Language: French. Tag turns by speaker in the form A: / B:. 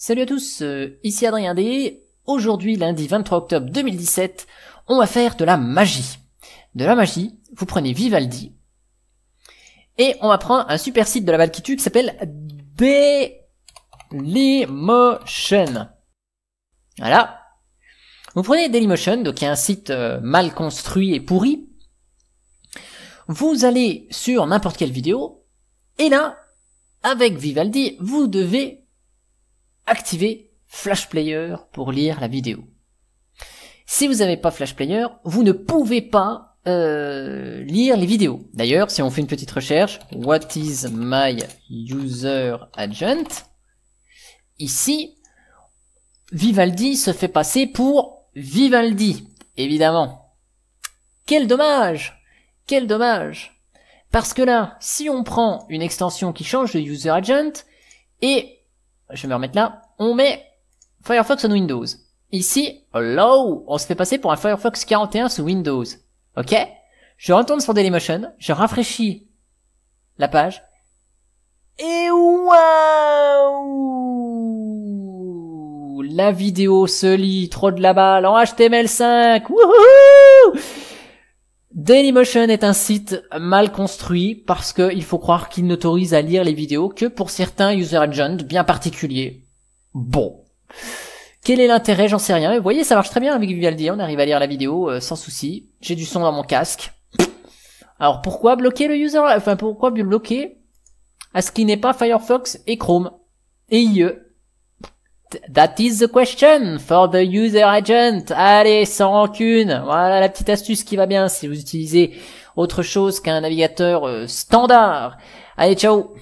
A: Salut à tous, euh, ici Adrien D. Aujourd'hui, lundi 23 octobre 2017, on va faire de la magie. De la magie, vous prenez Vivaldi et on va prendre un super site de la Valkyrie qui s'appelle qui s'appelle Dailymotion. Voilà. Vous prenez Dailymotion, donc il y a un site euh, mal construit et pourri. Vous allez sur n'importe quelle vidéo et là, avec Vivaldi, vous devez Activez Flash Player pour lire la vidéo. Si vous n'avez pas Flash Player, vous ne pouvez pas euh, lire les vidéos. D'ailleurs, si on fait une petite recherche, What is my user agent Ici, Vivaldi se fait passer pour Vivaldi, évidemment. Quel dommage Quel dommage Parce que là, si on prend une extension qui change de user agent, et je vais me remettre là, on met Firefox on Windows. Ici, hello, on se fait passer pour un Firefox 41 sous Windows. Ok Je retourne sur Dailymotion, je rafraîchis la page. Et waouh La vidéo se lit trop de la balle en HTML5. Wouhou Dailymotion est un site mal construit parce qu'il faut croire qu'il n'autorise à lire les vidéos que pour certains user agents bien particuliers. Bon. Quel est l'intérêt J'en sais rien. Vous voyez, ça marche très bien avec Vivaldi. On arrive à lire la vidéo euh, sans souci. J'ai du son dans mon casque. Alors pourquoi bloquer le user Enfin pourquoi bloquer à ce qui n'est pas Firefox et Chrome et IE That is the question for the user agent. Allez, sans rancune. Voilà la petite astuce qui va bien si vous utilisez autre chose qu'un navigateur euh, standard. Allez, ciao